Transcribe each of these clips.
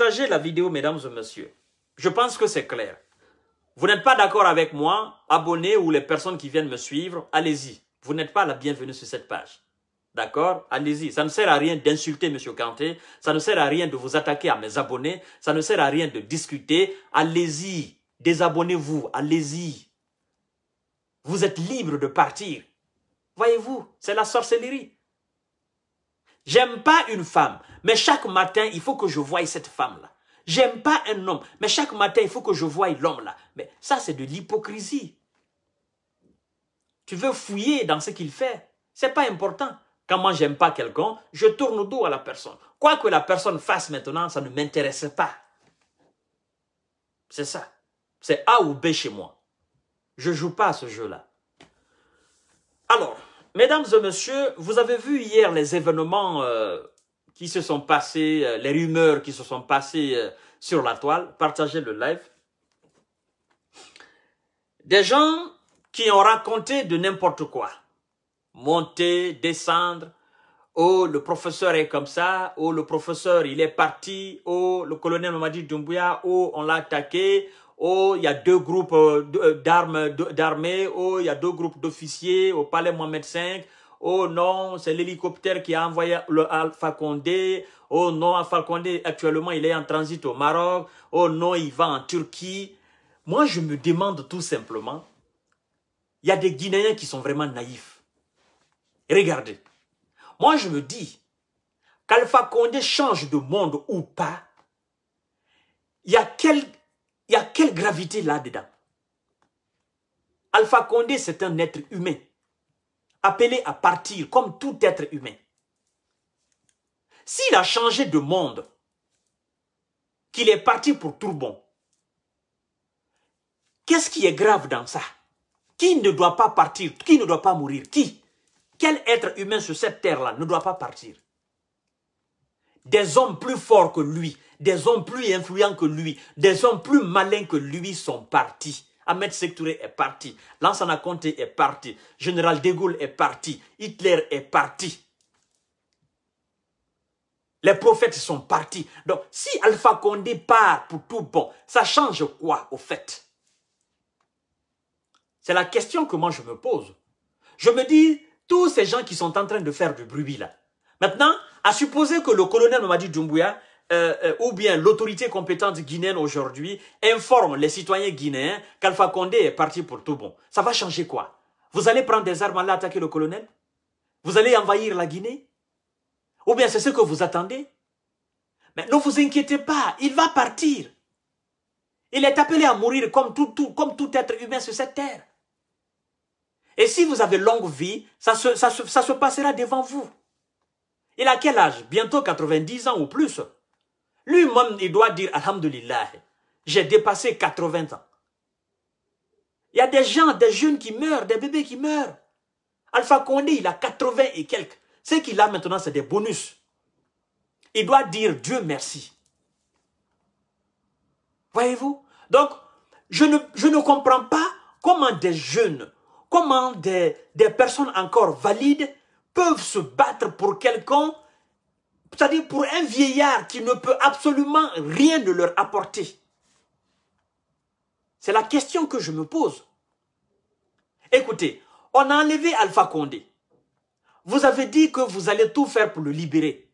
Partagez la vidéo, mesdames et messieurs. Je pense que c'est clair. Vous n'êtes pas d'accord avec moi, abonnés ou les personnes qui viennent me suivre, allez-y. Vous n'êtes pas la bienvenue sur cette page. D'accord Allez-y. Ça ne sert à rien d'insulter M. Kanté. Ça ne sert à rien de vous attaquer à mes abonnés. Ça ne sert à rien de discuter. Allez-y. Désabonnez-vous. Allez-y. Vous êtes libre de partir. Voyez-vous, c'est la sorcellerie. J'aime pas une femme, mais chaque matin, il faut que je voie cette femme-là. J'aime pas un homme, mais chaque matin, il faut que je voie l'homme-là. Mais ça, c'est de l'hypocrisie. Tu veux fouiller dans ce qu'il fait. C'est pas important. Quand moi, j'aime pas quelqu'un, je tourne le dos à la personne. Quoi que la personne fasse maintenant, ça ne m'intéresse pas. C'est ça. C'est A ou B chez moi. Je joue pas à ce jeu-là. Alors, Mesdames et messieurs, vous avez vu hier les événements euh, qui se sont passés, euh, les rumeurs qui se sont passées euh, sur la toile. Partagez le live. Des gens qui ont raconté de n'importe quoi. Monter, descendre. Oh, le professeur est comme ça. Oh, le professeur, il est parti. Oh, le colonel Mamadi Doumbouya. Oh, on l'a attaqué oh, il y a deux groupes euh, euh, d'armées, oh, il y a deux groupes d'officiers au palais Mohamed V, oh non, c'est l'hélicoptère qui a envoyé le Alpha Condé, oh non, Alpha Condé, actuellement, il est en transit au Maroc, oh non, il va en Turquie. Moi, je me demande tout simplement, il y a des Guinéens qui sont vraiment naïfs. Regardez, moi, je me dis, qu'Alpha Condé change de monde ou pas, il y a quel il y a quelle gravité là-dedans Alpha Condé, c'est un être humain, appelé à partir comme tout être humain. S'il a changé de monde, qu'il est parti pour tout bon, qu'est-ce qui est grave dans ça Qui ne doit pas partir Qui ne doit pas mourir Qui Quel être humain sur cette terre-là ne doit pas partir Des hommes plus forts que lui, des hommes plus influents que lui, des hommes plus malins que lui sont partis. Ahmed Sektouré est parti. Lansana Conte est parti. Général de Gaulle est parti. Hitler est parti. Les prophètes sont partis. Donc, si Alpha Condé part pour tout bon, ça change quoi au fait C'est la question que moi je me pose. Je me dis, tous ces gens qui sont en train de faire du bruit là. Maintenant, à supposer que le colonel Mamadi Doumbouya euh, euh, ou bien l'autorité compétente guinéenne aujourd'hui informe les citoyens guinéens qu'Alpha Condé est parti pour tout bon. Ça va changer quoi Vous allez prendre des armes, à l'attaquer le colonel Vous allez envahir la Guinée Ou bien c'est ce que vous attendez Mais ne vous inquiétez pas, il va partir. Il est appelé à mourir comme tout, comme tout être humain sur cette terre. Et si vous avez longue vie, ça ça ça se passera devant vous. Il a quel âge Bientôt 90 ans ou plus. Lui-même, il doit dire Alhamdulillah, j'ai dépassé 80 ans. Il y a des gens, des jeunes qui meurent, des bébés qui meurent. Alpha Condé, il a 80 et quelques. Ce qu'il a maintenant, c'est des bonus. Il doit dire Dieu merci. Voyez-vous Donc, je ne, comprends pas comment des jeunes, comment des, des personnes encore valides peuvent se battre pour quelqu'un c'est-à-dire pour un vieillard qui ne peut absolument rien de leur apporter. C'est la question que je me pose. Écoutez, on a enlevé Alpha Condé. Vous avez dit que vous allez tout faire pour le libérer.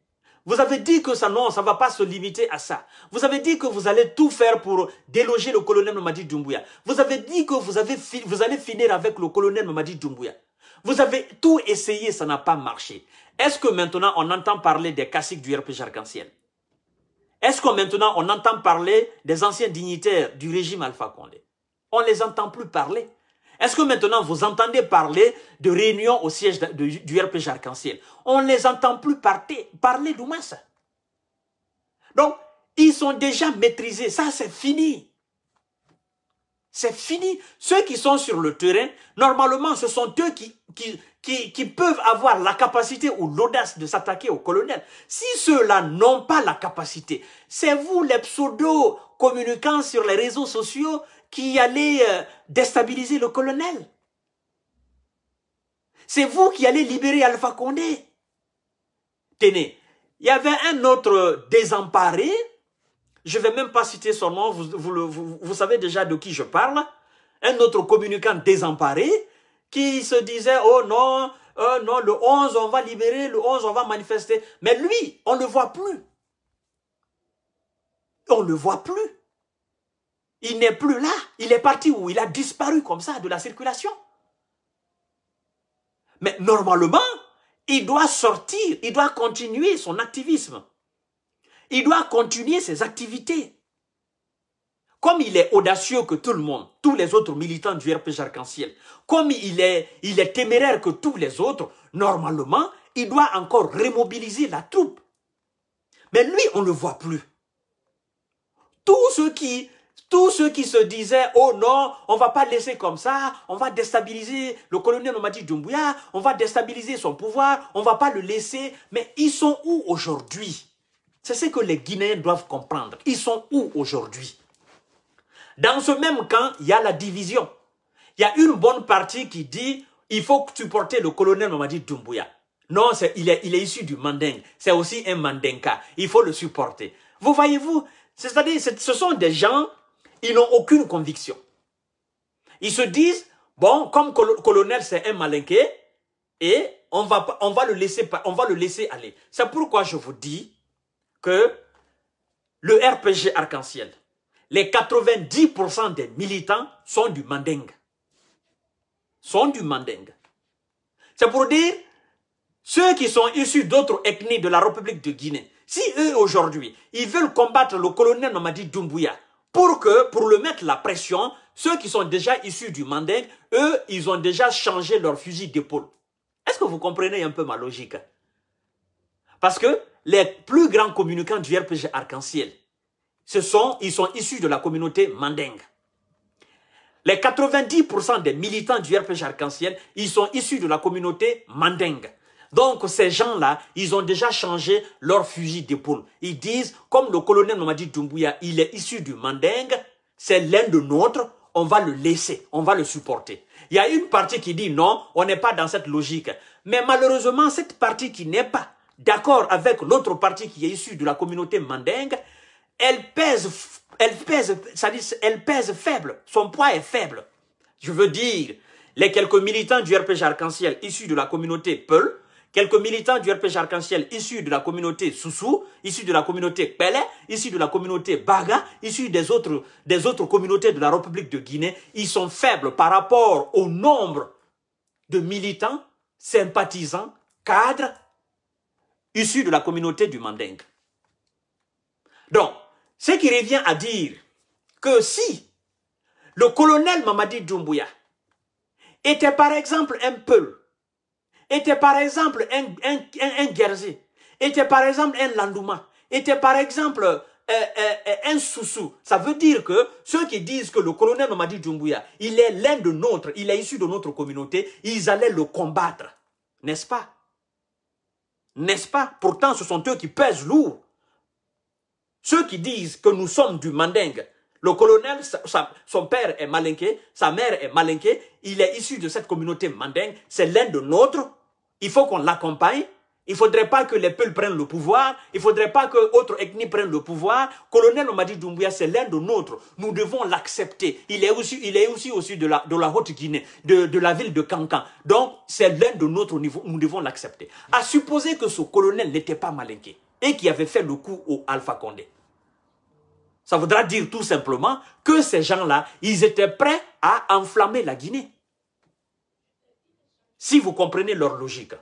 Vous avez dit que ça, non, ça ne va pas se limiter à ça. Vous avez dit que vous allez tout faire pour déloger le colonel Mamadi Doumbouya. Vous avez dit que vous, avez, vous allez finir avec le colonel Mamadi Doumbouya. Vous avez tout essayé, ça n'a pas marché. Est-ce que maintenant on entend parler des caciques du RPG Arc-en-Ciel Est-ce que maintenant on entend parler des anciens dignitaires du régime Alpha Condé On ne les entend plus parler. Est-ce que maintenant vous entendez parler de réunions au siège du RPG Arc-en-Ciel On ne les entend plus parler, parler du moins. Donc, ils sont déjà maîtrisés. Ça, c'est fini. C'est fini. Ceux qui sont sur le terrain, normalement, ce sont eux qui, qui, qui, peuvent avoir la capacité ou l'audace de s'attaquer au colonel. Si ceux-là n'ont pas la capacité, c'est vous, les pseudo-communicants sur les réseaux sociaux, qui allez euh, déstabiliser le colonel. C'est vous qui allez libérer Alpha Condé. Tenez, il y avait un autre désemparé je ne vais même pas citer son nom, vous, savez déjà de qui je parle. Un autre communicant désemparé qui se disait, oh non, euh, non, le 11, on va libérer, le 11, on va manifester. Mais lui, on ne le voit plus. On ne le voit plus. Il n'est plus là. Il est parti où Il a disparu comme ça de la circulation. Mais normalement, il doit sortir, il doit continuer son activisme il doit continuer ses activités. Comme il est audacieux que tout le monde, tous les autres militants du RPJ Arc-en-Ciel, comme il est, il est téméraire que tous les autres, normalement, il doit encore remobiliser la troupe. Mais lui, on ne le voit plus. Tous ceux qui, tous ceux qui se disaient, oh non, on va pas laisser comme ça, on va déstabiliser le colonel Nomadi d'Umbuya, on va déstabiliser son pouvoir, on va pas le laisser, mais ils sont où aujourd'hui? C'est ce que les Guinéens doivent comprendre. Ils sont où aujourd'hui Dans ce même camp, il y a la division. Il y a une bonne partie qui dit il faut supporter le colonel Mamadi Doumbouya. Non, il, est, issu du Mandeng. C'est aussi un Mandenka. Il faut le supporter. Vous voyez-vous C'est-à-dire, ce sont des gens, ils n'ont aucune conviction. Ils se disent, bon, comme colonel, c'est un malinqué et on va, on va, le laisser, on va le laisser aller. C'est pourquoi je vous dis, le RPG arc-en-ciel, les 90% des militants sont du Mandeng. Sont du Mandeng. C'est pour dire, ceux qui sont issus d'autres ethnies de la République de Guinée, si eux aujourd'hui, ils veulent combattre le colonel Nomadi Doumbouya, pour que, pour le mettre la pression, ceux qui sont déjà issus du Mandeng, eux, ils ont déjà changé leur fusil d'épaule. Est-ce que vous comprenez un peu ma logique Parce que les plus grands communicants du RPG Arc-en-Ciel, ce sont, ils sont issus de la communauté mandingue. Les 90% des militants du RPG Arc-en-Ciel, ils sont issus de la communauté mandingue. Donc ces gens-là, ils ont déjà changé leur fusil d'épaule. Ils disent, comme le colonel Mamadi Doumbouya, il est issu du mandingue, c'est l'un de nôtres, on va le laisser, on va le supporter. Il y a une partie qui dit non, on n'est pas dans cette logique. Mais malheureusement, cette partie qui n'est pas, d'accord avec l'autre partie qui est issue de la communauté mandingue, elle pèse, elle pèse, elle pèse faible. Son poids est faible. Je veux dire, les quelques militants du RPG Arc-en-Ciel issus de la communauté Peul, quelques militants du RPG Arc-en-Ciel issus de la communauté Soussou, issus de la communauté pele, issus de la communauté Baga, issus des autres, des autres communautés de la République de Guinée, ils sont faibles par rapport au nombre de militants, sympathisants, cadres Issu de la communauté du Manding. Donc, ce qui revient à dire que si le colonel Mamadi Doumbouya était par exemple un Peul, était par exemple un, guerrier, était par exemple un Landouma, était par exemple euh, euh, un Soussou. Ça veut dire que ceux qui disent que le colonel Mamadi Doumbouya, il est l'un de nôtres, il est issu de notre communauté, ils allaient le combattre, n'est-ce pas n'est-ce pas Pourtant, ce sont eux qui pèsent lourd. Ceux qui disent que nous sommes du Mandingue, le colonel, son père est malinqué, sa mère est malinqué, il est issu de cette communauté Mandingue, c'est l'un de nôtres, il faut qu'on l'accompagne. Il ne faudrait pas que les peuples prennent le pouvoir. Il ne faudrait pas que autre ethnies prennent le pouvoir. Colonel Omadi Doumbouya, c'est l'un de nôtres. Nous devons l'accepter. Il est aussi, il est aussi, de la, de la Haute-Guinée, de, la ville de Cancan. Donc, c'est l'un de nôtres. Nous devons l'accepter. À supposer que ce colonel n'était pas malinqué et qui avait fait le coup au Alpha Condé. Ça voudra dire tout simplement que ces gens-là, ils étaient prêts à enflammer la Guinée. Si vous comprenez leur logique.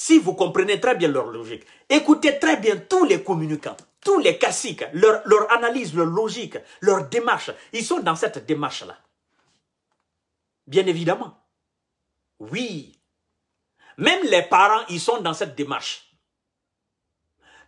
Si vous comprenez très bien leur logique, écoutez très bien tous les communicants, tous les classiques, leur, analyse, leur logique, leur démarche, ils sont dans cette démarche-là. Bien évidemment. Oui. Même les parents, ils sont dans cette démarche.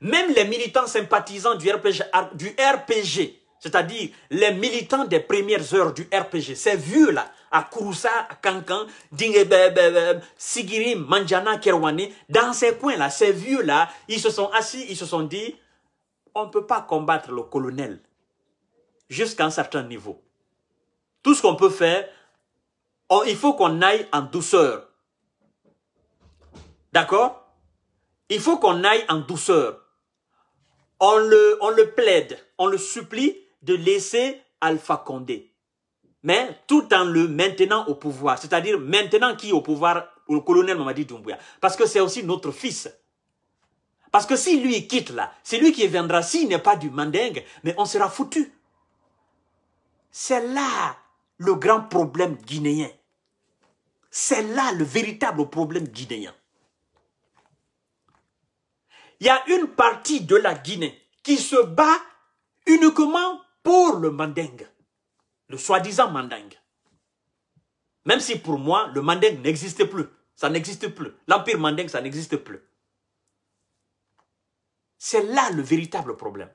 Même les militants sympathisants du RPG, du RPG c'est-à-dire les militants des premières heures du RPG, ces vieux-là, à Kouroussa, à Kankan, Dingebebebeb, Sigiri, Manjana, Kerwani, dans ces coins-là, ces vieux-là, ils se sont assis, ils se sont dit, on ne peut pas combattre le colonel jusqu'à un certain niveau. Tout ce qu'on peut faire, il faut qu'on aille en douceur. D'accord Il faut qu'on aille en douceur. On le, on le plaide, on le supplie de laisser Alpha Condé mais tout en le maintenant au pouvoir. C'est-à-dire maintenant qui est au pouvoir, le colonel Mamadi Doumbouya. Parce que c'est aussi notre fils. Parce que si lui quitte là, c'est lui qui viendra. S'il n'est pas du mandingue, mais on sera foutu. C'est là le grand problème guinéen. C'est là le véritable problème guinéen. Il y a une partie de la Guinée qui se bat uniquement pour le mandingue le soi-disant mandingue. Même si pour moi, le mandingue n'existe plus. Ça n'existe plus. L'empire mandingue, ça n'existe plus. C'est là le véritable problème.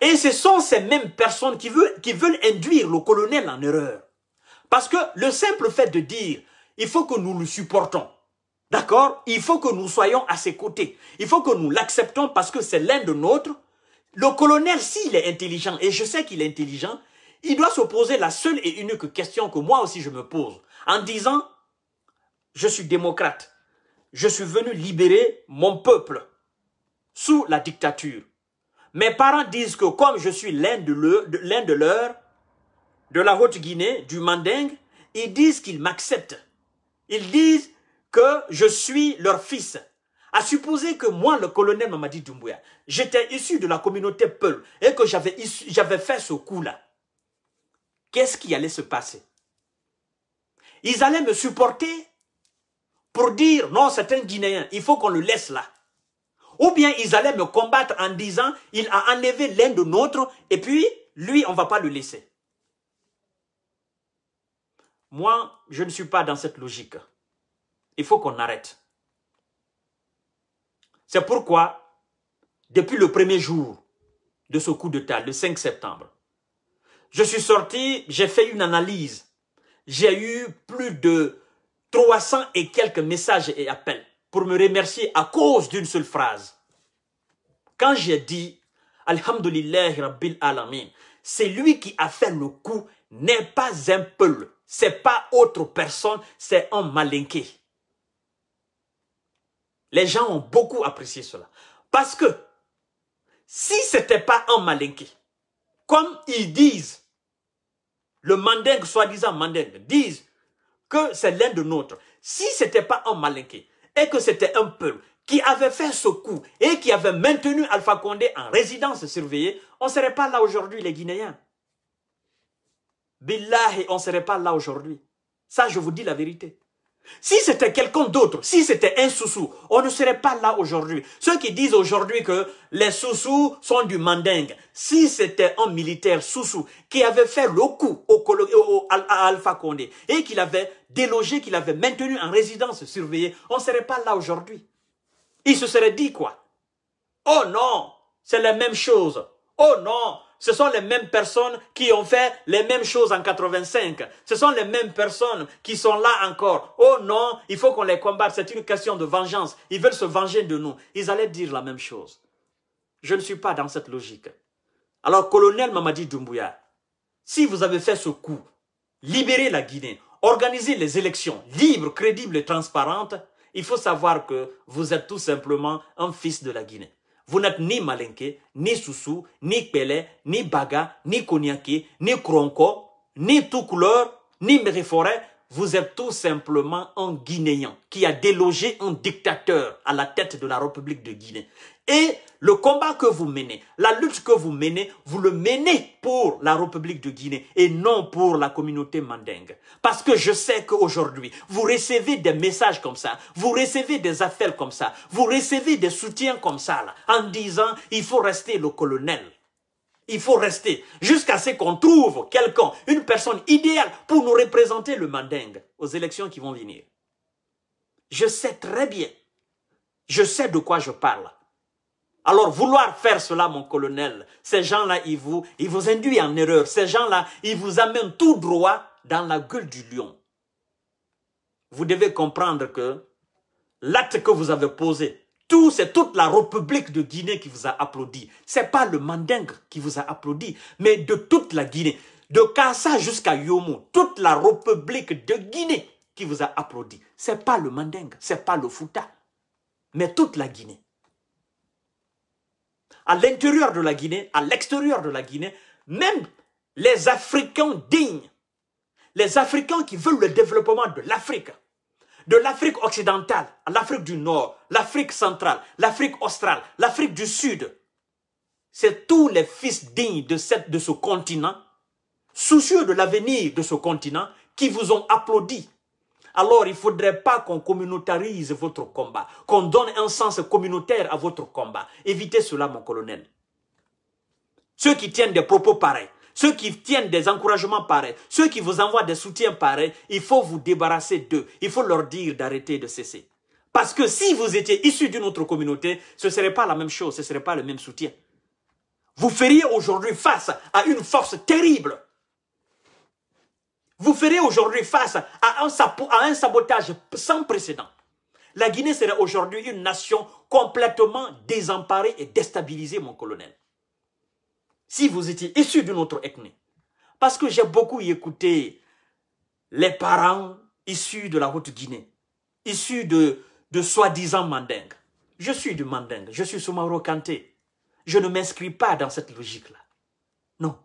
Et ce sont ces mêmes personnes qui veulent, induire le colonel en erreur. Parce que le simple fait de dire, il faut que nous le supportons, d'accord Il faut que nous soyons à ses côtés. Il faut que nous l'acceptons parce que c'est l'un de nôtres. Le colonel, s'il est intelligent, et je sais qu'il est intelligent, il doit se poser la seule et unique question que moi aussi je me pose en disant, je suis démocrate, je suis venu libérer mon peuple sous la dictature. Mes parents disent que comme je suis l'un de, de leurs, de la Haute-Guinée, du Mandingue, ils disent qu'ils m'acceptent. Ils disent que je suis leur fils. À supposer que moi, le colonel Mamadi Doumbouya, j'étais issu de la communauté Peul et que j'avais fait ce coup-là qu'est-ce qui allait se passer Ils allaient me supporter pour dire, non, c'est un Guinéen, il faut qu'on le laisse là. Ou bien ils allaient me combattre en disant, il a enlevé l'un de nôtre et puis, lui, on ne va pas le laisser. Moi, je ne suis pas dans cette logique. Il faut qu'on arrête. C'est pourquoi, depuis le premier jour de ce coup de d'État, le 5 septembre, je suis sorti, j'ai fait une analyse. J'ai eu plus de 300 et quelques messages et appels pour me remercier à cause d'une seule phrase. Quand j'ai dit Alhamdulillah Rabbil Alamin, c'est lui qui a fait le coup, n'est pas un peul, c'est pas autre personne, c'est un malinqué. Les gens ont beaucoup apprécié cela. Parce que si c'était pas un malinqué, comme ils disent, le mandingue, soi-disant mandingue, disent que c'est l'un de nôtres. Si ce n'était pas un malinqué et que c'était un peuple qui avait fait ce coup et qui avait maintenu Alpha Condé en résidence surveillée, on ne serait pas là aujourd'hui, les Guinéens. Billahi, on ne serait pas là aujourd'hui. Ça, je vous dis la vérité. Si c'était quelqu'un d'autre, si c'était un soussou, on ne serait pas là aujourd'hui. Ceux qui disent aujourd'hui que les soussous sont du mandingue, si c'était un militaire soussou qui avait fait le coup au, à Alpha Condé et qu'il avait délogé, qu'il avait maintenu en résidence surveillée, on ne serait pas là aujourd'hui. Il se serait dit quoi Oh non, c'est la même chose. Oh non, ce sont les mêmes personnes qui ont fait les mêmes choses en 85. Ce sont les mêmes personnes qui sont là encore. Oh non, il faut qu'on les combatte. C'est une question de vengeance. Ils veulent se venger de nous. Ils allaient dire la même chose. Je ne suis pas dans cette logique. Alors, colonel Mamadi Doumbouya, si vous avez fait ce coup, libérez la Guinée, organisez les élections libres, crédibles et transparentes, il faut savoir que vous êtes tout simplement un fils de la Guinée vous n'êtes ni malinke, ni soussou, ni pele, ni baga, ni Konyaké, ni Kronko, ni tout couleur, ni mériforêt. Vous êtes tout simplement un Guinéen qui a délogé un dictateur à la tête de la République de Guinée. Et le combat que vous menez, la lutte que vous menez, vous le menez pour la République de Guinée et non pour la communauté mandingue. Parce que je sais qu'aujourd'hui, vous recevez des messages comme ça, vous recevez des affaires comme ça, vous recevez des soutiens comme ça, en disant il faut rester le colonel. Il faut rester jusqu'à ce qu'on trouve quelqu'un, une personne idéale pour nous représenter le mandingue aux élections qui vont venir. Je sais très bien, je sais de quoi je parle. Alors vouloir faire cela, mon colonel, ces gens-là, ils vous, ils vous induisent en erreur. Ces gens-là, ils vous amènent tout droit dans la gueule du lion. Vous devez comprendre que l'acte que vous avez posé, tout, c'est toute la République de Guinée qui vous a applaudi. C'est pas le mandingue qui vous a applaudi, mais de toute la Guinée. De Kassa jusqu'à Yomou, toute la République de Guinée qui vous a applaudi. C'est pas le mandingue, c'est pas le Fouta, mais toute la Guinée à l'intérieur de la Guinée, à l'extérieur de la Guinée, même les Africains dignes, les Africains qui veulent le développement de l'Afrique, de l'Afrique occidentale à l'Afrique du Nord, l'Afrique centrale, l'Afrique australe, l'Afrique du Sud, c'est tous les fils dignes de, cette, de ce continent, soucieux de l'avenir de ce continent, qui vous ont applaudi alors il ne faudrait pas qu'on communautarise votre combat, qu'on donne un sens communautaire à votre combat. Évitez cela, mon colonel. Ceux qui tiennent des propos pareils, ceux qui tiennent des encouragements pareils, ceux qui vous envoient des soutiens pareils, il faut vous débarrasser d'eux. Il faut leur dire d'arrêter de cesser. Parce que si vous étiez issu d'une autre communauté, ce ne serait pas la même chose, ce ne serait pas le même soutien. Vous feriez aujourd'hui face à une force terrible vous ferez aujourd'hui face à un, sabotage sans précédent. La Guinée serait aujourd'hui une nation complètement désemparée et déstabilisée, mon colonel. Si vous étiez issu d'une autre ethnie. Parce que j'ai beaucoup écouté les parents issus de la Haute-Guinée, issus de, soi-disant mandingues. Je suis du mandingue, je suis Soumaro Kanté. Je ne m'inscris pas dans cette logique-là. Non.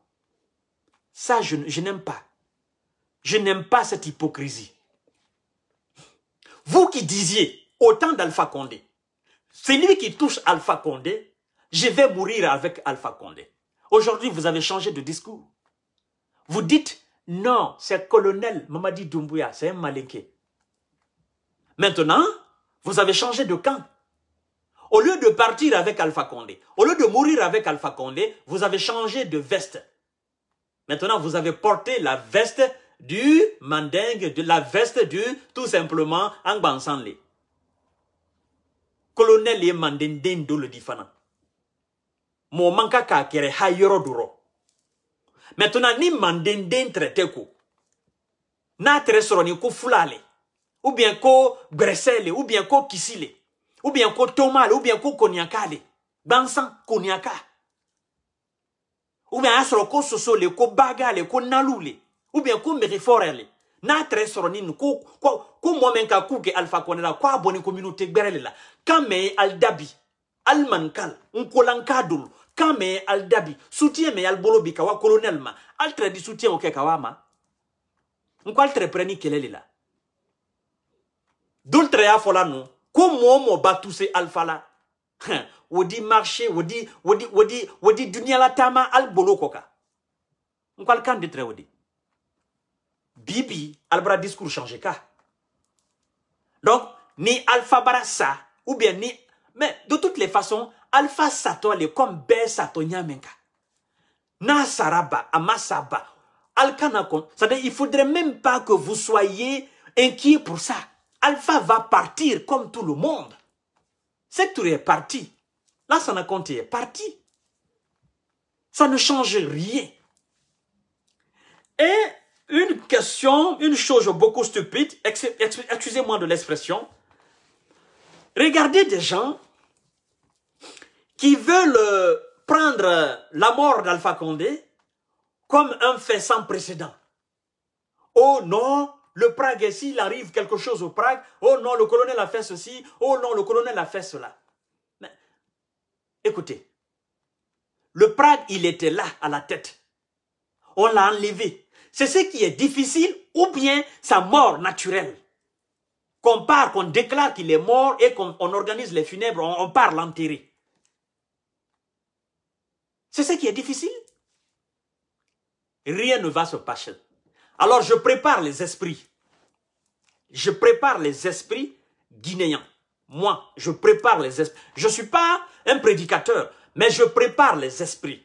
Ça, je n'aime pas. Je n'aime pas cette hypocrisie. Vous qui disiez, autant d'Alpha Condé, lui qui touche Alpha Condé, je vais mourir avec Alpha Condé. Aujourd'hui, vous avez changé de discours. Vous dites, non, c'est colonel Mamadi Doumbouya, c'est un malinqué. Maintenant, vous avez changé de camp. Au lieu de partir avec Alpha Condé, au lieu de mourir avec Alpha Condé, vous avez changé de veste. Maintenant, vous avez porté la veste du mandingue, de la veste du, tout simplement, Angbansanle. Colonel le mandingue do le difana. Mon mankaka ka kere ha yoro duro. Maintenant, ni mandingue traite ko. Na tresoro ni ko fulale. Ou bien ko gresele, ou bien ko kisile. Ou bien ko tomale, ou bien ko konyakale. Bansan konyaka. Ou bien asro ko sosole, ko bagale, ko nalule ou bien comme mɛgɛ n'a très sɔrɔ ni nu ko ko ko kwa ka k'u kame al-Dabi, la ko a communauté gbɛrɛ le la kan mɛ al alidabi soutien me ye wa colonel ma al très di soutien o kekawama. ka wa ma la dol tɛrɛ y'a fɔla nu ko mɔɔ mɔɔ la marché o dit o wodi. dit kan de Bibi, albra discours changé donc ni Alpha barassa ou bien ni mais de toutes les façons Alpha sato le comme Bé, sato nyamenka n'a saraba Amasaba. il faudrait même pas que vous soyez inquiet pour ça Alpha va partir comme tout le monde tour est parti n'a Conte est parti ça ne change rien et une question, une chose beaucoup stupide, excusez-moi de l'expression. Regardez des gens qui veulent euh, prendre la mort d'Alpha Condé comme un fait sans précédent. Oh non, le Prague, s'il arrive quelque chose au Prague, oh non, le colonel a fait ceci, oh non, le colonel a fait cela. Mais, écoutez, le Prague, il était là, à la tête. On l'a enlevé c'est ce qui est difficile ou bien sa mort naturelle. Qu'on part, qu'on déclare qu'il est mort et qu'on organise les funèbres, on, parle part l'enterrer. C'est ce qui est difficile. Rien ne va se passer. Alors je prépare les esprits. Je prépare les esprits guinéens. Moi, je prépare les esprits. Je ne suis pas un prédicateur, mais je prépare les esprits.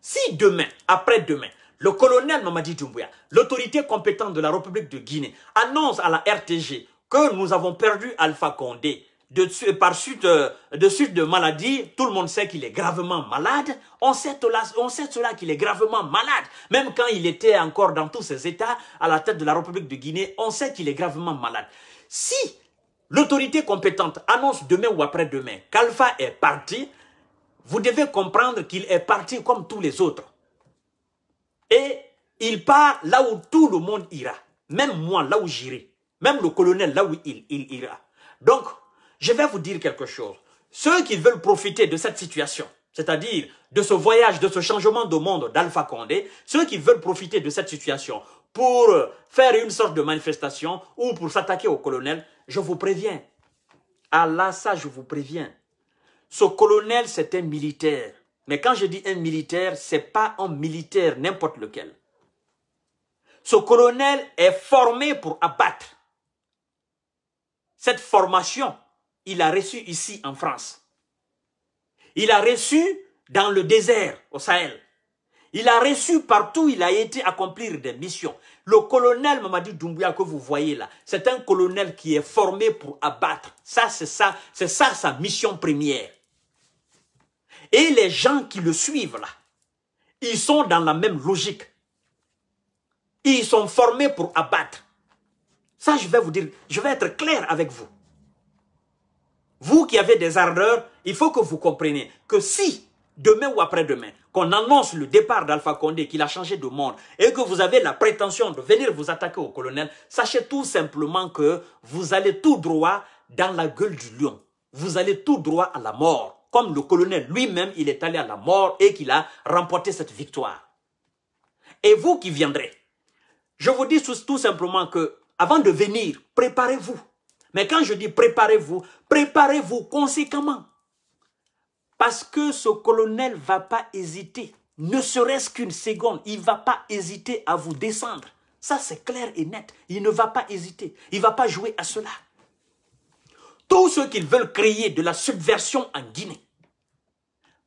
Si demain, après-demain, le colonel Mamadi Doumbouya, l'autorité compétente de la République de Guinée, annonce à la RTG que nous avons perdu Alpha Condé de, par suite euh, de, suite de maladie, tout le monde sait qu'il est gravement malade. On sait, on sait cela qu'il est gravement malade. Même quand il était encore dans tous ses états, à la tête de la République de Guinée, on sait qu'il est gravement malade. Si l'autorité compétente annonce demain ou après-demain qu'Alpha est parti, vous devez comprendre qu'il est parti comme tous les autres. Et il part là où tout le monde ira. Même moi, là où j'irai. Même le colonel, là où il, ira. Donc, je vais vous dire quelque chose. Ceux qui veulent profiter de cette situation, c'est-à-dire de ce voyage, de ce changement de monde d'Alpha Condé, ceux qui veulent profiter de cette situation pour faire une sorte de manifestation ou pour s'attaquer au colonel, je vous préviens. là ça, je vous préviens. Ce colonel, c'est un militaire. Mais quand je dis un militaire, ce n'est pas un militaire n'importe lequel. Ce colonel est formé pour abattre. Cette formation, il a reçu ici en France. Il a reçu dans le désert, au Sahel. Il a reçu partout, il a été accomplir des missions. Le colonel Mamadou Doumbouya que vous voyez là, c'est un colonel qui est formé pour abattre. Ça, c'est ça, c'est ça sa mission première. Et les gens qui le suivent là, ils sont dans la même logique. Ils sont formés pour abattre. Ça, je vais vous dire, je vais être clair avec vous. Vous qui avez des ardeurs, il faut que vous compreniez que si, demain ou après-demain, qu'on annonce le départ d'Alpha Condé, qu'il a changé de monde, et que vous avez la prétention de venir vous attaquer au colonel, sachez tout simplement que vous allez tout droit dans la gueule du lion. Vous allez tout droit à la mort comme le colonel lui-même, il est allé à la mort et qu'il a remporté cette victoire. Et vous qui viendrez, je vous dis tout simplement que, avant de venir, préparez-vous. Mais quand je dis préparez-vous, préparez-vous conséquemment. Parce que ce colonel va pas hésiter, ne serait-ce qu'une seconde, il va pas hésiter à vous descendre. Ça, c'est clair et net. Il ne va pas hésiter. Il va pas jouer à cela. Tous ceux qui veulent créer de la subversion en Guinée,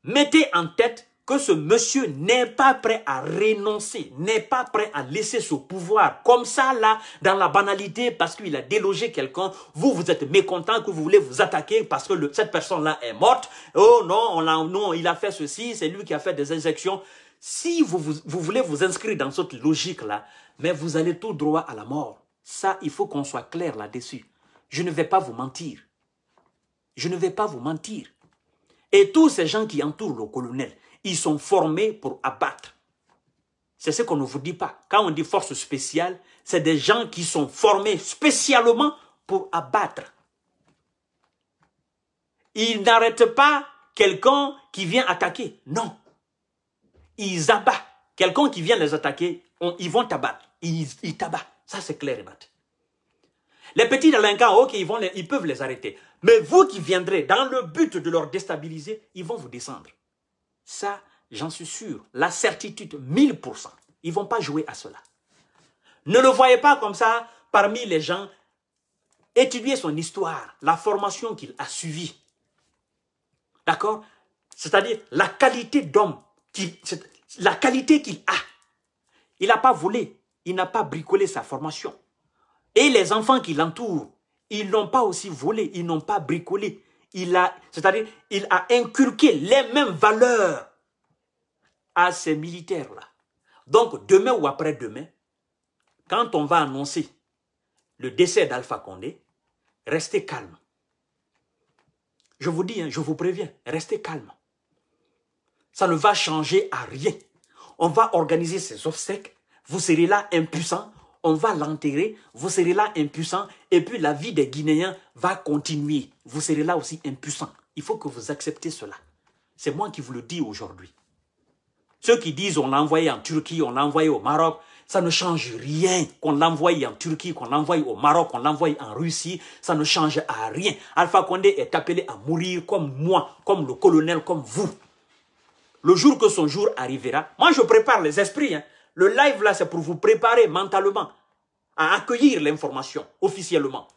mettez en tête que ce monsieur n'est pas prêt à renoncer, n'est pas prêt à laisser ce pouvoir comme ça, là, dans la banalité, parce qu'il a délogé quelqu'un. Vous, vous êtes mécontent que vous voulez vous attaquer parce que cette personne-là est morte. Oh non, non, il a fait ceci, c'est lui qui a fait des injections. Si vous, vous voulez vous inscrire dans cette logique-là, mais vous allez tout droit à la mort. Ça, il faut qu'on soit clair là-dessus. Je ne vais pas vous mentir. Je ne vais pas vous mentir. Et tous ces gens qui entourent le colonel, ils sont formés pour abattre. C'est ce qu'on ne vous dit pas. Quand on dit force spéciale, c'est des gens qui sont formés spécialement pour abattre. Ils n'arrêtent pas quelqu'un qui vient attaquer. Non. Ils abattent. Quelqu'un qui vient les attaquer, ils vont t'abattre. Ils, t'abattent. Ça, c'est clair et net. Les petits délinquants, ok, vont ils peuvent les arrêter. Mais vous qui viendrez dans le but de leur déstabiliser, ils vont vous descendre. Ça, j'en suis sûr. La certitude, 1000%. Ils ne vont pas jouer à cela. Ne le voyez pas comme ça parmi les gens. Étudiez son histoire, la formation qu'il a suivie. D'accord C'est-à-dire la qualité d'homme, la qualité qu'il a. Il n'a pas volé, il n'a pas bricolé sa formation. Et les enfants qui l'entourent, ils n'ont pas aussi volé, ils n'ont pas bricolé. Il a, c'est-à-dire, il a inculqué les mêmes valeurs à ces militaires-là. Donc, demain ou après-demain, quand on va annoncer le décès d'Alpha Condé, restez calmes. Je vous dis, hein, je vous préviens, restez calmes. Ça ne va changer à rien. On va organiser ces obsèques. Vous serez là impuissants on va l'enterrer, vous serez là impuissant, et puis la vie des Guinéens va continuer. Vous serez là aussi impuissant. Il faut que vous acceptez cela. C'est moi qui vous le dis aujourd'hui. Ceux qui disent on l'a envoyé en Turquie, on l'a envoyé au Maroc, ça ne change rien qu'on l'envoie en Turquie, qu'on l'envoie au Maroc, qu'on l'envoie en Russie, ça ne change à rien. Alpha Condé est appelé à mourir comme moi, comme le colonel, comme vous. Le jour que son jour arrivera, moi je prépare les esprits, hein. Le live là, c'est pour vous préparer mentalement à accueillir l'information officiellement.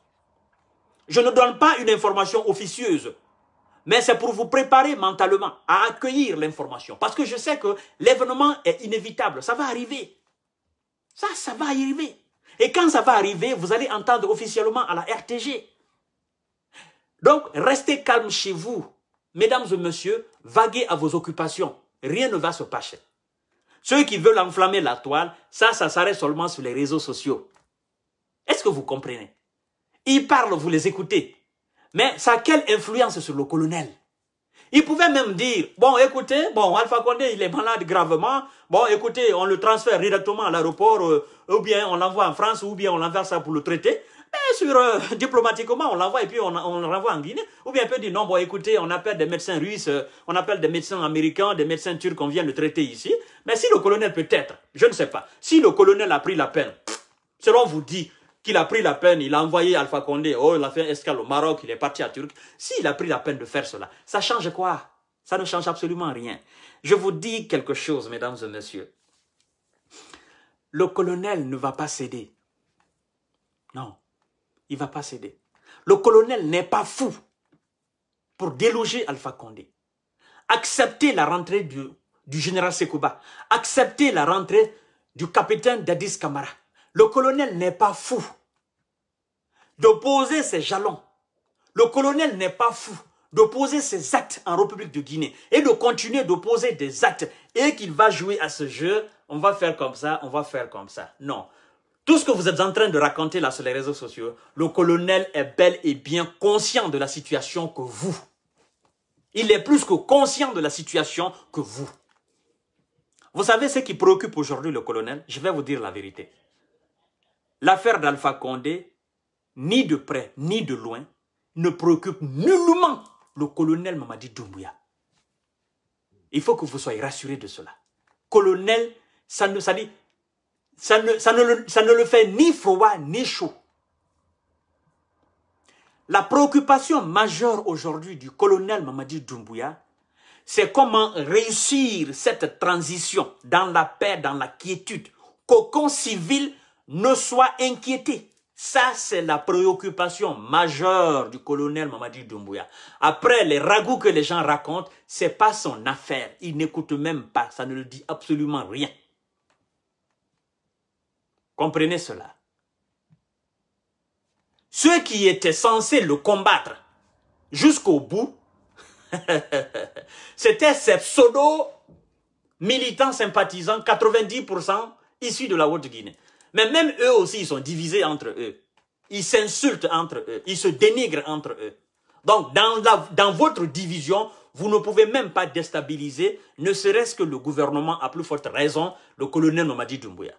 Je ne donne pas une information officieuse, mais c'est pour vous préparer mentalement à accueillir l'information. Parce que je sais que l'événement est inévitable, ça va arriver. Ça, ça va arriver. Et quand ça va arriver, vous allez entendre officiellement à la RTG. Donc, restez calme chez vous. Mesdames et messieurs, vaguez à vos occupations. Rien ne va se passer. Ceux qui veulent enflammer la toile, ça, ça s'arrête seulement sur les réseaux sociaux. Est-ce que vous comprenez Ils parlent, vous les écoutez. Mais ça a quelle influence sur le colonel il pouvait même dire, bon, écoutez, bon, Alpha Condé, il est malade gravement. Bon, écoutez, on le transfère directement à l'aéroport, euh, ou bien on l'envoie en France, ou bien on l'envoie ça pour le traiter. Mais eh, sur, euh, diplomatiquement, on l'envoie et puis on, on en Guinée. Ou bien on peut dire, non, bon, écoutez, on appelle des médecins russes, euh, on appelle des médecins américains, des médecins turcs on vient le traiter ici. Mais si le colonel peut-être, je ne sais pas, si le colonel a pris la peine, selon vous dit, qu'il a pris la peine, il a envoyé Alpha Condé, oh, il a fait escale au Maroc, il est parti à Turquie. S'il a pris la peine de faire cela, ça change quoi Ça ne change absolument rien. Je vous dis quelque chose, mesdames et messieurs. Le colonel ne va pas céder. Non il ne va pas céder. Le colonel n'est pas fou pour déloger Alpha Condé. Accepter la rentrée du, général Sekouba, accepter la rentrée du capitaine Dadis Kamara. Le colonel n'est pas fou d'opposer ses jalons. Le colonel n'est pas fou d'opposer ses actes en République de Guinée et de continuer d'opposer des actes et qu'il va jouer à ce jeu, on va faire comme ça, on va faire comme ça. Non, tout ce que vous êtes en train de raconter là sur les réseaux sociaux, le colonel est bel et bien conscient de la situation que vous. Il est plus que conscient de la situation que vous. Vous savez ce qui préoccupe aujourd'hui le colonel Je vais vous dire la vérité. L'affaire d'Alpha Condé, ni de près ni de loin, ne préoccupe nullement le colonel Mamadi Doumbouya. Il faut que vous soyez rassurés de cela. Colonel, ça ne, ça dit, ça ne, le, fait ni froid ni chaud. La préoccupation majeure aujourd'hui du colonel Mamadi Doumbouya, c'est comment réussir cette transition dans la paix, dans la quiétude, qu'aucun civil ne soit inquiété. Ça, c'est la préoccupation majeure du colonel Mamadi Doumbouya. Après, les ragouts que les gens racontent, c'est pas son affaire. Il n'écoute même pas. Ça ne le dit absolument rien. Comprenez cela. Ceux qui étaient censés le combattre jusqu'au bout, c'était ces pseudo-militants sympathisants, 90% issus de la Haute-Guinée. Mais même eux aussi, ils sont divisés entre eux. Ils s'insultent entre eux. Ils se dénigrent entre eux. Donc, dans, dans votre division, vous ne pouvez même pas déstabiliser, ne serait-ce que le gouvernement, a plus forte raison, le colonel Nomadi Doumbouya.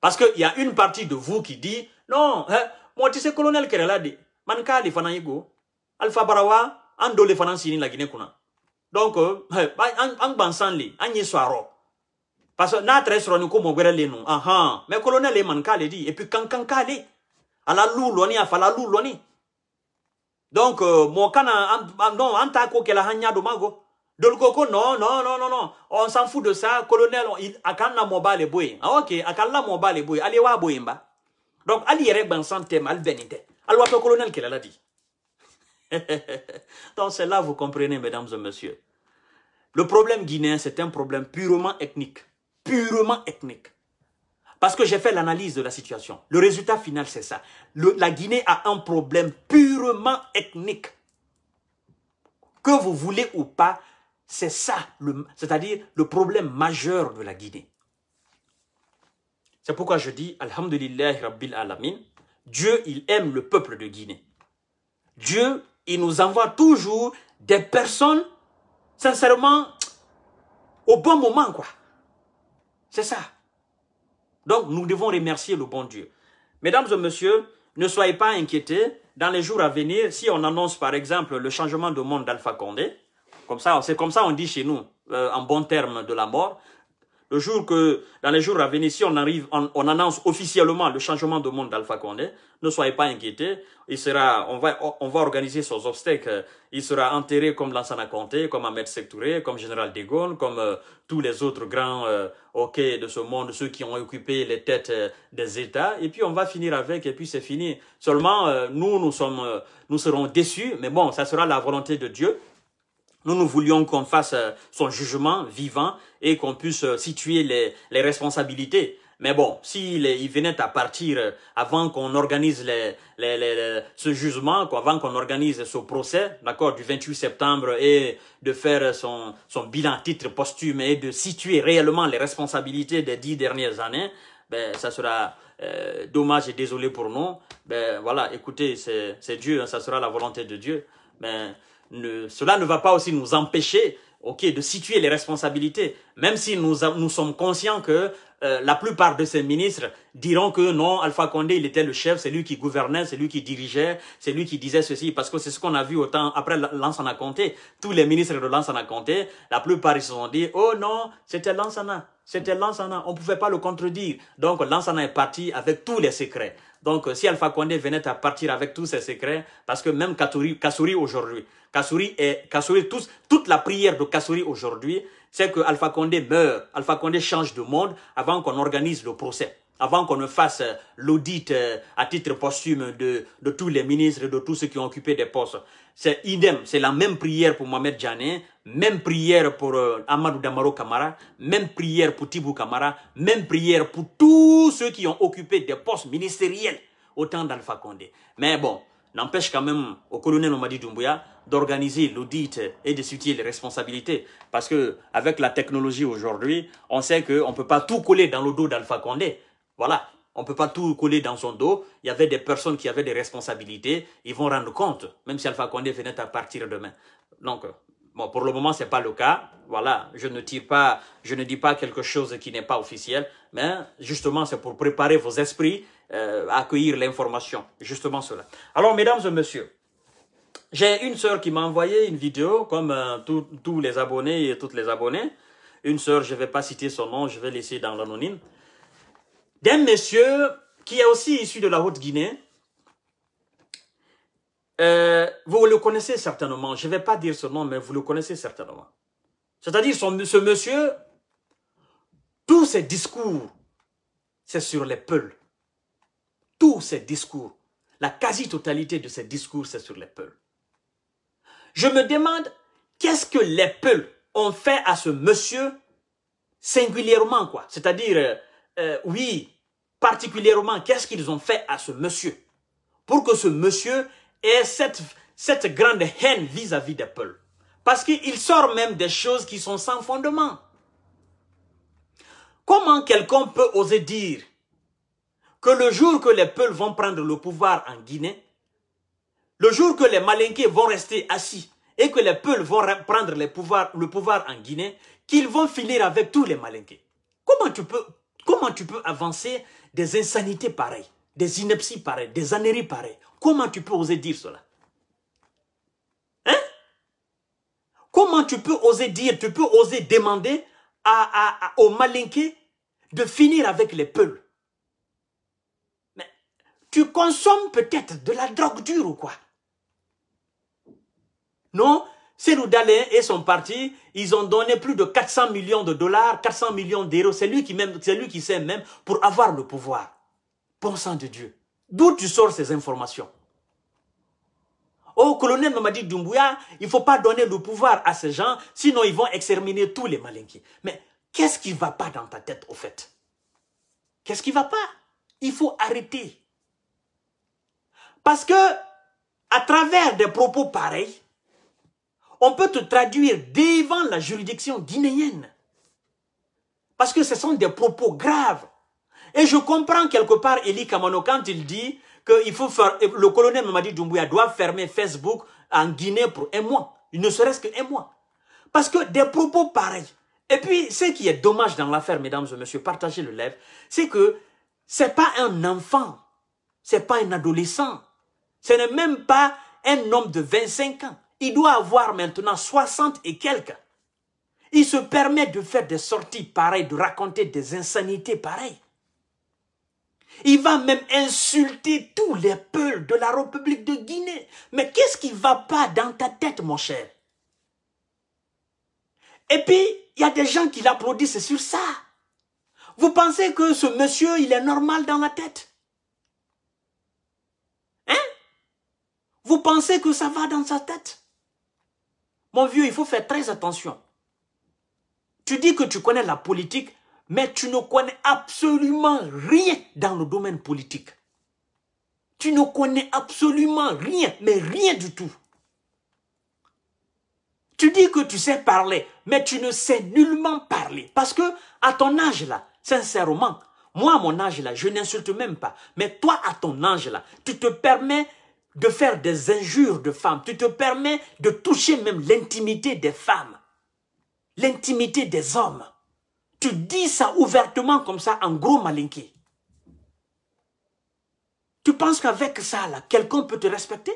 Parce qu'il y a une partie de vous qui dit, non, hein, moi, tu sais, colonel dit, mankali fana yigo, alpha barawa, andole fana sini la Guinée kuna. Donc, en euh, hein, bansan li, en Parce que n'a très soro niko le non. Aha, mais colonel est mankali dit, et puis kankankali, à la louloni, à la louloni. Donc, euh, mon kana, non, en tako a hanya domago coco, non, non, non, non, non. On s'en fout de ça. Colonel, akana moba le boye. Ah, ok. Akana moba le boye. Allez, wa boyemba. Donc, ali yere ben sans thème, al benite. Alors, colonel qu'elle a dit. Donc, c'est là, vous comprenez, mesdames et messieurs. Le problème guinéen, c'est un problème purement ethnique. Purement ethnique. Parce que j'ai fait l'analyse de la situation. Le résultat final, c'est ça. la Guinée a un problème purement ethnique. Que vous voulez ou pas, c'est ça, c'est-à-dire le problème majeur de la Guinée. C'est pourquoi je dis, Alhamdulillah Rabbil Alamin, Dieu, il aime le peuple de Guinée. Dieu, il nous envoie toujours des personnes, sincèrement, au bon moment, quoi. C'est ça. Donc, nous devons remercier le bon Dieu. Mesdames et messieurs, ne soyez pas inquiétés. Dans les jours à venir, si on annonce, par exemple, le changement de monde d'Alpha Condé, comme ça, c'est comme ça on dit chez nous, euh, en bon terme de la mort. Le jour que, dans les jours à venir, on arrive, on, annonce officiellement le changement de monde d'Alpha Condé, ne soyez pas inquiétés. Il sera, on va, on va organiser son obstacle. Il sera enterré comme Lansana Conté, comme Ahmed Sektouré, comme Général de Gaulle, comme euh, tous les autres grands euh, de ce monde, ceux qui ont occupé les têtes des États. Et puis on va finir avec, et puis c'est fini. Seulement, nous, nous sommes, nous serons déçus, mais bon, ça sera la volonté de Dieu. Nous, nous voulions qu'on fasse euh, son jugement vivant et qu'on puisse euh, situer les, les responsabilités. Mais bon, s'il il venait à partir euh, avant qu'on organise les, les, ce jugement, avant qu'on organise ce procès, d'accord, du 28 septembre et de faire son, son bilan titre posthume et de situer réellement les responsabilités des dix dernières années, ben, ça sera dommage et désolé pour nous. Ben, voilà, écoutez, c'est Dieu, hein, ça sera la volonté de Dieu. Mais ben, cela ne va pas aussi nous empêcher de situer les responsabilités, même si nous sommes conscients que euh, la plupart de ces ministres diront que non, Alpha Condé, il était le chef, c'est lui qui gouvernait, c'est lui qui dirigeait, c'est lui qui disait ceci, parce que c'est ce qu'on a vu autant après Lansana Conté. Tous les ministres de Lansana Conté, la plupart, ils se sont dit, oh non, c'était Lansana, c'était Lansana, on ne pouvait pas le contredire. Donc Lansana est parti avec tous les secrets. Donc si Alpha Condé venait à partir avec tous ses secrets, parce que même Kassouri, aujourd'hui, Kassouri est Kassouri, tous, toute la prière de Kassouri aujourd'hui, c'est que Alpha Condé meurt, Alpha Condé change de monde avant qu'on organise le procès, avant qu'on ne fasse euh, l'audit euh, à titre posthume de, tous les ministres et de tous ceux qui ont occupé des postes. C'est idem, c'est la même prière pour Mohamed Djané, même prière pour euh, Amadou Damaro Kamara, même prière pour Tibou Kamara, même prière pour tous ceux qui ont occupé des postes ministériels au temps d'Alpha Condé. Mais bon, n'empêche quand même au colonel Omadi Doumbouya, d'organiser l'audit et de situer les responsabilités. Parce que avec la technologie aujourd'hui, on sait qu'on ne peut pas tout coller dans le dos d'Alpha Condé. Voilà, on ne peut pas tout coller dans son dos. Il y avait des personnes qui avaient des responsabilités. Ils vont rendre compte, même si Alpha Condé venait à partir demain. Donc, bon, pour le moment, ce n'est pas le cas. Voilà, je ne tire pas, je ne dis pas quelque chose qui n'est pas officiel. Mais justement, c'est pour préparer vos esprits euh, à accueillir l'information. Justement cela. Alors, mesdames et messieurs, j'ai une sœur qui m'a envoyé une vidéo, comme euh, tous les abonnés et toutes les abonnées. Une sœur, je ne vais pas citer son nom, je vais laisser dans l'anonyme. D'un monsieur qui est aussi issu de la Haute-Guinée. Euh, vous le connaissez certainement. Je ne vais pas dire son nom, mais vous le connaissez certainement. C'est-à-dire, ce monsieur, tous ses discours, c'est sur les peuls. Tous ses discours, la quasi-totalité de ses discours, c'est sur les peuls. Je me demande qu'est-ce que les peuples ont fait à ce monsieur singulièrement, quoi. C'est-à-dire, euh, euh, oui, particulièrement, qu'est-ce qu'ils ont fait à ce monsieur pour que ce monsieur ait cette, cette grande haine vis-à-vis des Peuls. Parce qu'il sort même des choses qui sont sans fondement. Comment quelqu'un peut oser dire que le jour que les peuples vont prendre le pouvoir en Guinée, le jour que les Malinqués vont rester assis et que les Peuls vont prendre le pouvoir en Guinée, qu'ils vont finir avec tous les Malinqués. Comment tu peux, comment tu peux avancer des insanités pareilles, des inepties pareilles, des anéries pareilles Comment tu peux oser dire cela Hein Comment tu peux oser dire, tu peux oser demander aux Malinqués de finir avec les Peuls tu consommes peut-être de la drogue dure ou quoi non, d'Alé et son parti, ils ont donné plus de 400 millions de dollars, 400 millions d'euros. C'est lui qui même, c'est lui qui sait même pour avoir le pouvoir. Pensant de Dieu. D'où tu sors ces informations Oh, colonel Mamadi Doumbouya, il ne faut pas donner le pouvoir à ces gens, sinon ils vont exterminer tous les malinquis. Mais qu'est-ce qui ne va pas dans ta tête, au fait Qu'est-ce qui ne va pas Il faut arrêter. Parce que, à travers des propos pareils, on peut te traduire devant la juridiction guinéenne. Parce que ce sont des propos graves. Et je comprends quelque part Eli Kamano quand il dit que faut le colonel Mamadi Doumbouya doit fermer Facebook en Guinée pour un mois. Il ne serait-ce qu'un mois. Parce que des propos pareils. Et puis, ce qui est dommage dans l'affaire, mesdames et messieurs, partagez le lèvre, c'est que c'est pas un enfant, c'est pas un adolescent, ce n'est même pas un homme de 25 ans. Il doit avoir maintenant 60 et quelques. Il se permet de faire des sorties pareilles, de raconter des insanités pareilles. Il va même insulter tous les peuples de la République de Guinée. Mais qu'est-ce qui ne va pas dans ta tête, mon cher Et puis, il y a des gens qui l'applaudissent sur ça. Vous pensez que ce monsieur, il est normal dans la tête Hein Vous pensez que ça va dans sa tête mon vieux, il faut faire très attention. Tu dis que tu connais la politique, mais tu ne connais absolument rien dans le domaine politique. Tu ne connais absolument rien, mais rien du tout. Tu dis que tu sais parler, mais tu ne sais nullement parler. Parce que, à ton âge là, sincèrement, moi à mon âge là, je n'insulte même pas. Mais toi à ton âge là, tu te permets de faire des injures de femmes. Tu te permets de toucher même l'intimité des femmes, l'intimité des hommes. Tu dis ça ouvertement comme ça, en gros malinqué. Tu penses qu'avec ça, là, quelqu'un peut te respecter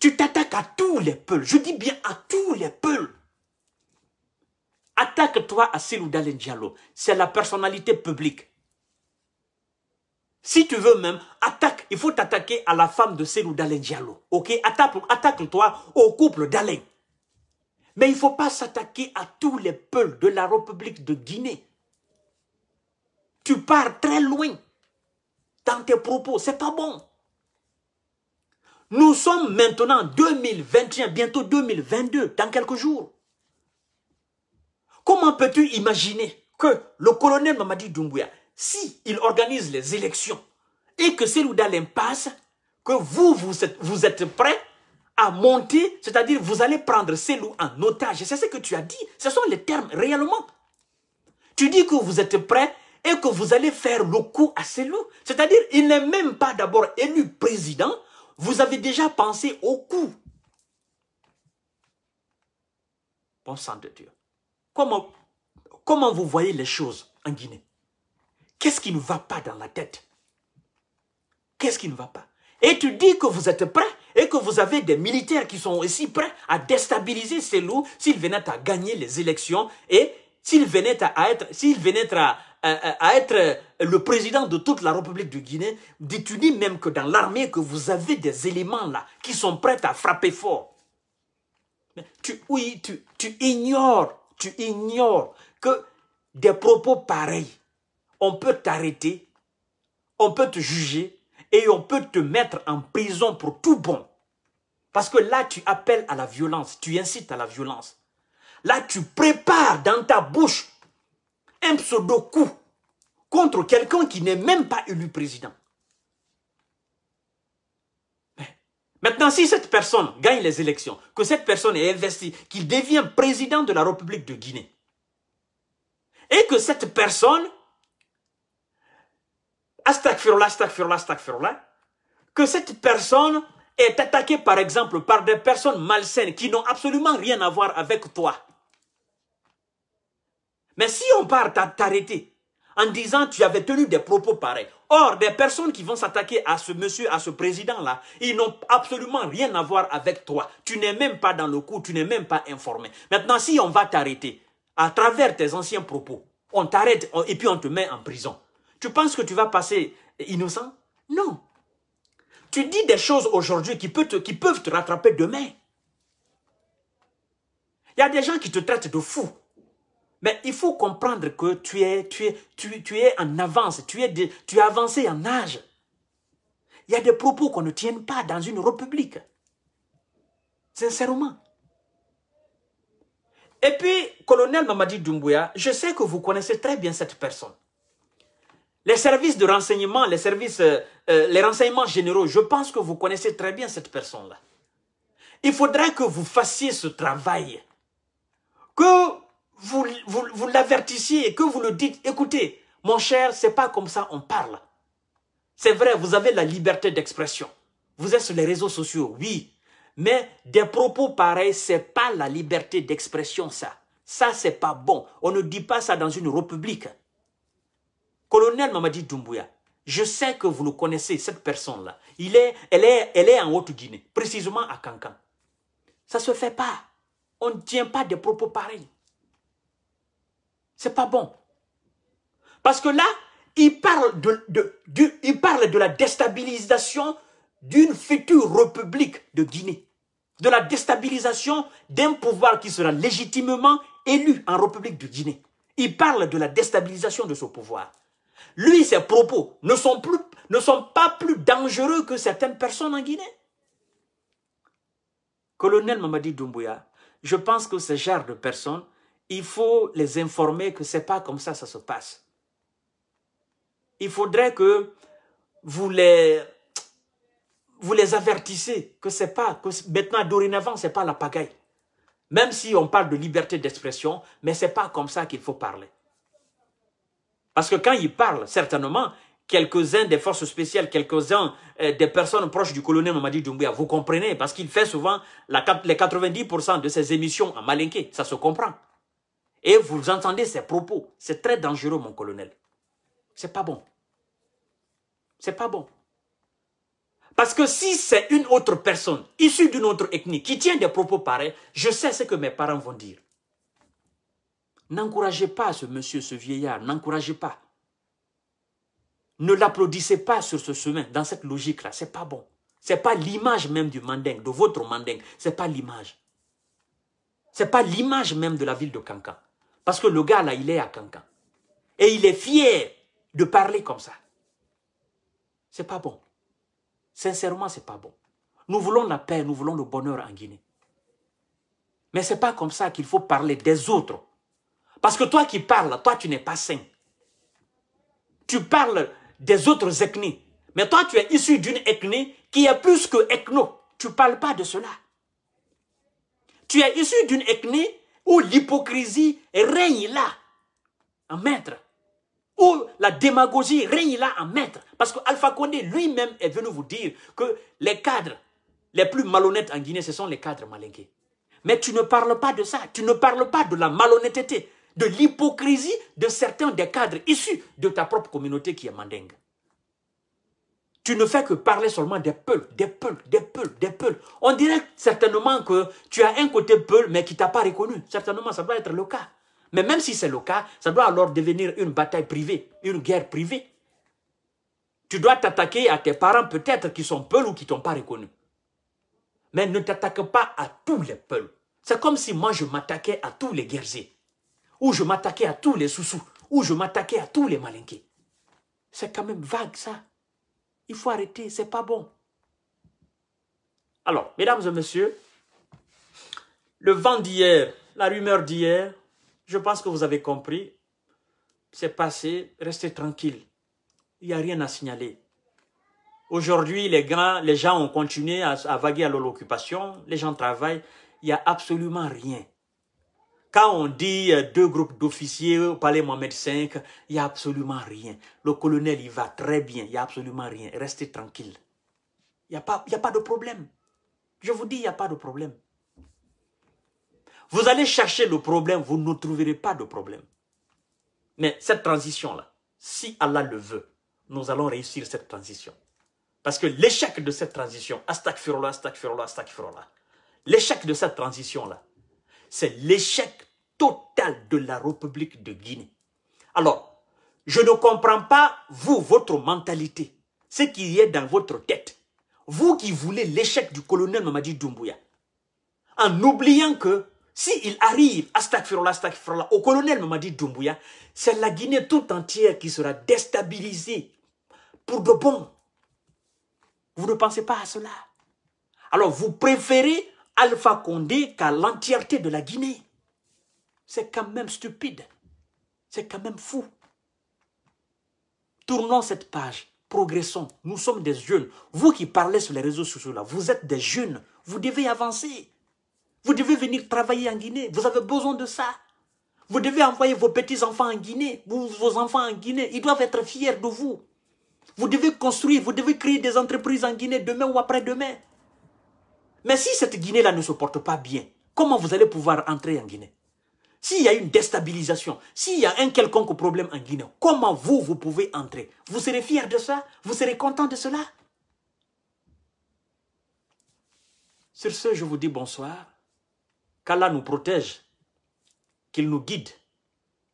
Tu t'attaques à tous les peuls. Je dis bien à tous les peuls. Attaque-toi à Silou Diallo. C'est la personnalité publique. Si tu veux même, attaque. Il faut t'attaquer à la femme de Selou Dalen Diallo. Ok Attaque-toi au couple d'Alain. Mais il ne faut pas s'attaquer à tous les peuples de la République de Guinée. Tu pars très loin dans tes propos. C'est pas bon. Nous sommes maintenant 2021, bientôt 2022, dans quelques jours. Comment peux-tu imaginer que le colonel Mamadi Doumbouya si il organise les élections et que Seloudalem passe, que vous, vous êtes, vous êtes prêts à monter, c'est-à-dire vous allez prendre Selou en otage. C'est ce que tu as dit. Ce sont les termes réellement. Tu dis que vous êtes prêts et que vous allez faire le coup à Selou. C'est-à-dire il n'est même pas d'abord élu président. Vous avez déjà pensé au coup. Bon sang de Dieu. Comment, comment vous voyez les choses en Guinée Qu'est-ce qui ne va pas dans la tête Qu'est-ce qui ne va pas Et tu dis que vous êtes prêts et que vous avez des militaires qui sont aussi prêts à déstabiliser ces loups s'ils venaient à gagner les élections et s'ils venaient à être, venait à, être le président de toute la République de Guinée. Tu dis même que dans l'armée que vous avez des éléments là qui sont prêts à frapper fort. tu, oui, tu, tu ignores, tu ignores que des propos pareils on peut t'arrêter, on peut te juger et on peut te mettre en prison pour tout bon. Parce que là, tu appelles à la violence, tu incites à la violence. Là, tu prépares dans ta bouche un pseudo-coup contre quelqu'un qui n'est même pas élu président. Maintenant, si cette personne gagne les élections, que cette personne est investie, qu'il devient président de la République de Guinée, et que cette personne que cette personne est attaquée par exemple par des personnes malsaines qui n'ont absolument rien à voir avec toi. Mais si on part t'arrêter en disant tu avais tenu des propos pareils, or des personnes qui vont s'attaquer à ce monsieur, à ce président-là, ils n'ont absolument rien à voir avec toi. Tu n'es même pas dans le coup, tu n'es même pas informé. Maintenant, si on va t'arrêter à travers tes anciens propos, on t'arrête et puis on te met en prison. Tu penses que tu vas passer innocent Non. Tu dis des choses aujourd'hui qui, qui, peuvent te rattraper demain. Il y a des gens qui te traitent de fou. Mais il faut comprendre que tu es, tu es, tu, es en avance, tu es, tu avancé en âge. Il y a des propos qu'on ne tienne pas dans une république. Sincèrement. Et puis, colonel Mamadi Doumbouya, je sais que vous connaissez très bien cette personne. Les services de renseignement, les services, euh, euh, les renseignements généraux, je pense que vous connaissez très bien cette personne-là. Il faudrait que vous fassiez ce travail, que vous, vous, et que vous le dites, écoutez, mon cher, c'est pas comme ça on parle. C'est vrai, vous avez la liberté d'expression. Vous êtes sur les réseaux sociaux, oui. Mais des propos pareils, c'est pas la liberté d'expression, ça. Ça, c'est pas bon. On ne dit pas ça dans une république. Colonel Mamadi Doumbouya, je sais que vous le connaissez, cette personne-là. Il est, elle, est, elle est en Haute-Guinée, précisément à Cancan. Ça ne se fait pas. On ne tient pas des propos pareils. C'est pas bon. Parce que là, il parle de, il parle de la déstabilisation d'une future république de Guinée. De la déstabilisation d'un pouvoir qui sera légitimement élu en République de Guinée. Il parle de la déstabilisation de ce pouvoir. Lui, ses propos ne sont, plus, ne sont pas plus dangereux que certaines personnes en Guinée. Colonel Mamadi Doumbouya, je pense que ce genre de personnes, il faut les informer que ce n'est pas comme ça ça se passe. Il faudrait que vous les, vous les avertissez que c'est pas, que maintenant, dorénavant, ce n'est pas la pagaille. Même si on parle de liberté d'expression, mais ce n'est pas comme ça qu'il faut parler. Parce que quand il parle, certainement, quelques-uns des forces spéciales, quelques-uns euh, des personnes proches du colonel Mamadi Doumbouya, vous comprenez, parce qu'il fait souvent les 90% de ses émissions en malinqué, ça se comprend. Et vous entendez ses propos, c'est très dangereux, mon colonel. C'est pas bon. C'est pas bon. Parce que si c'est une autre personne, issue d'une autre ethnie, qui tient des propos pareils, je sais ce que mes parents vont dire. N'encouragez pas ce monsieur, ce vieillard, n'encouragez pas. Ne l'applaudissez pas sur ce chemin, dans cette logique-là, c'est pas bon. C'est pas l'image même du mandingue, de votre mandingue, c'est pas l'image. C'est pas l'image même de la ville de Cancan. Parce que le gars là, il est à Cancan. Et il est fier de parler comme ça. C'est pas bon. Sincèrement, c'est pas bon. Nous voulons la paix, nous voulons le bonheur en Guinée. Mais c'est pas comme ça qu'il faut parler des autres parce que toi qui parles, toi tu n'es pas saint. Tu parles des autres ethnies. Mais toi tu es issu d'une ethnie qui est plus que ethno. Tu ne parles pas de cela. Tu es issu d'une ethnie où l'hypocrisie règne là, en maître. Où la démagogie règne là en maître. Parce que Alpha Condé lui-même est venu vous dire que les cadres les plus malhonnêtes en Guinée, ce sont les cadres malinqués. Mais tu ne parles pas de ça. Tu ne parles pas de la malhonnêteté de l'hypocrisie de certains des cadres issus de ta propre communauté qui est mandingue. Tu ne fais que parler seulement des peuls, des peuls, des peuls, des peuls. On dirait certainement que tu as un côté peul, mais qui t'a pas reconnu. Certainement, ça doit être le cas. Mais même si c'est le cas, ça doit alors devenir une bataille privée, une guerre privée. Tu dois t'attaquer à tes parents peut-être qui sont peuls ou qui t'ont pas reconnu. Mais ne t'attaque pas à tous les peuls. C'est comme si moi je m'attaquais à tous les guerriers où je m'attaquais à tous les sous-sous, où je m'attaquais à tous les malinqués. C'est quand même vague, ça. Il faut arrêter, c'est pas bon. Alors, mesdames et messieurs, le vent d'hier, la rumeur d'hier, je pense que vous avez compris, c'est passé, restez tranquille. Il n'y a rien à signaler. Aujourd'hui, les, les gens ont continué à, à vaguer à l'occupation, les gens travaillent, il n'y a absolument rien. Quand on dit euh, deux groupes d'officiers au palais Mohamed V, il n'y a absolument rien. Le colonel, il va très bien, il n'y a absolument rien. Restez tranquille. Il n'y a, pas, a pas de problème. Je vous dis, il n'y a pas de problème. Vous allez chercher le problème, vous ne trouverez pas de problème. Mais cette transition-là, si Allah le veut, nous allons réussir cette transition. Parce que l'échec de cette transition, l'échec de cette transition-là, c'est l'échec total de la République de Guinée. Alors, je ne comprends pas, vous, votre mentalité, ce qui est dans votre tête. Vous qui voulez l'échec du colonel Mamadi Doumbouya, en oubliant que s'il il arrive, astagfirullah, astagfirullah, au colonel Mamadi Doumbouya, c'est la Guinée tout entière qui sera déstabilisée pour de bon. Vous ne pensez pas à cela. Alors, vous préférez Alpha Condé qu'à l'entièreté de la Guinée. C'est quand même stupide. C'est quand même fou. Tournons cette page. Progressons. Nous sommes des jeunes. Vous qui parlez sur les réseaux sociaux là, vous êtes des jeunes. Vous devez avancer. Vous devez venir travailler en Guinée. Vous avez besoin de ça. Vous devez envoyer vos petits-enfants en Guinée, vos enfants en Guinée. Ils doivent être fiers de vous. Vous devez construire, vous devez créer des entreprises en Guinée demain ou après-demain. Mais si cette Guinée-là ne se porte pas bien, comment vous allez pouvoir entrer en Guinée S'il y a une déstabilisation, s'il y a un quelconque problème en Guinée, comment vous, vous pouvez entrer Vous serez fiers de ça Vous serez content de cela Sur ce, je vous dis bonsoir. Qu'Allah nous protège, qu'il nous guide,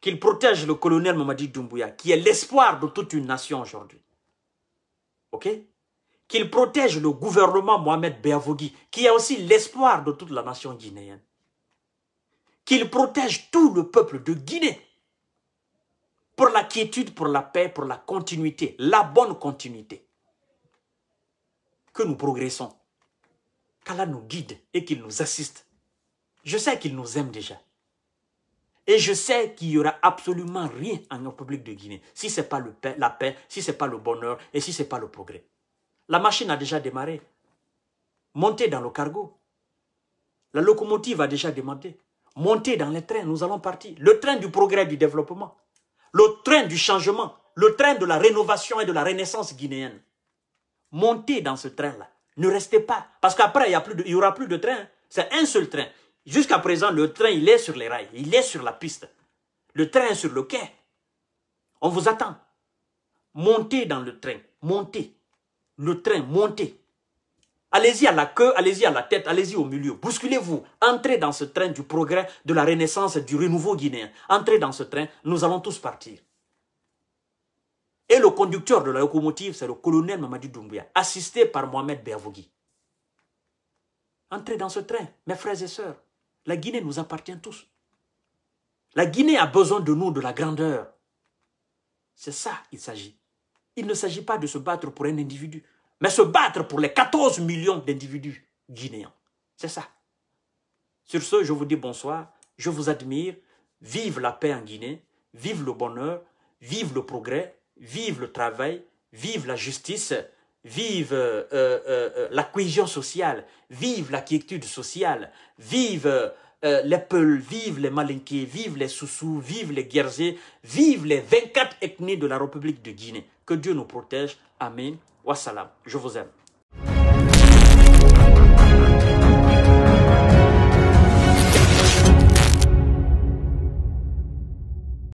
qu'il protège le colonel Mamadi Doumbouya, qui est l'espoir de toute une nation aujourd'hui. OK qu'il protège le gouvernement Mohamed Béavogui, qui est aussi l'espoir de toute la nation guinéenne. Qu'il protège tout le peuple de Guinée pour la quiétude, pour la paix, pour la continuité, la bonne continuité. Que nous progressons. Qu'Allah nous guide et qu'il nous assiste. Je sais qu'il nous aime déjà. Et je sais qu'il n'y aura absolument rien en République de Guinée si ce n'est pas le la paix, si ce n'est pas le bonheur et si ce n'est pas le progrès. La machine a déjà démarré. Montez dans le cargo. La locomotive a déjà demandé. Montez dans les trains, nous allons partir. Le train du progrès, du développement. Le train du changement. Le train de la rénovation et de la renaissance guinéenne. Montez dans ce train-là. Ne restez pas. Parce qu'après, il n'y aura plus de train. C'est un seul train. Jusqu'à présent, le train, il est sur les rails. Il est sur la piste. Le train est sur le quai. On vous attend. Montez dans le train. Montez le train, montez. Allez-y à la queue, allez-y à la tête, allez-y au milieu. Bousculez-vous. Entrez dans ce train du progrès, de la renaissance, du renouveau guinéen. Entrez dans ce train, nous allons tous partir. Et le conducteur de la locomotive, c'est le colonel Mamadou Doumbia, assisté par Mohamed Béavogui. Entrez dans ce train, mes frères et sœurs. La Guinée nous appartient tous. La Guinée a besoin de nous, de la grandeur. C'est ça qu'il s'agit il ne s'agit pas de se battre pour un individu, mais se battre pour les 14 millions d'individus guinéens. C'est ça. Sur ce, je vous dis bonsoir, je vous admire, vive la paix en Guinée, vive le bonheur, vive le progrès, vive le travail, vive la justice, vive euh, euh, euh, la cohésion sociale, vive la quiétude sociale, vive les Peuls, vive les Malinqués, vive les Soussous, vive les Guerzés, vive les 24 ethnies de la République de Guinée. Que Dieu nous protège. Amen. Wassalam. Je vous aime.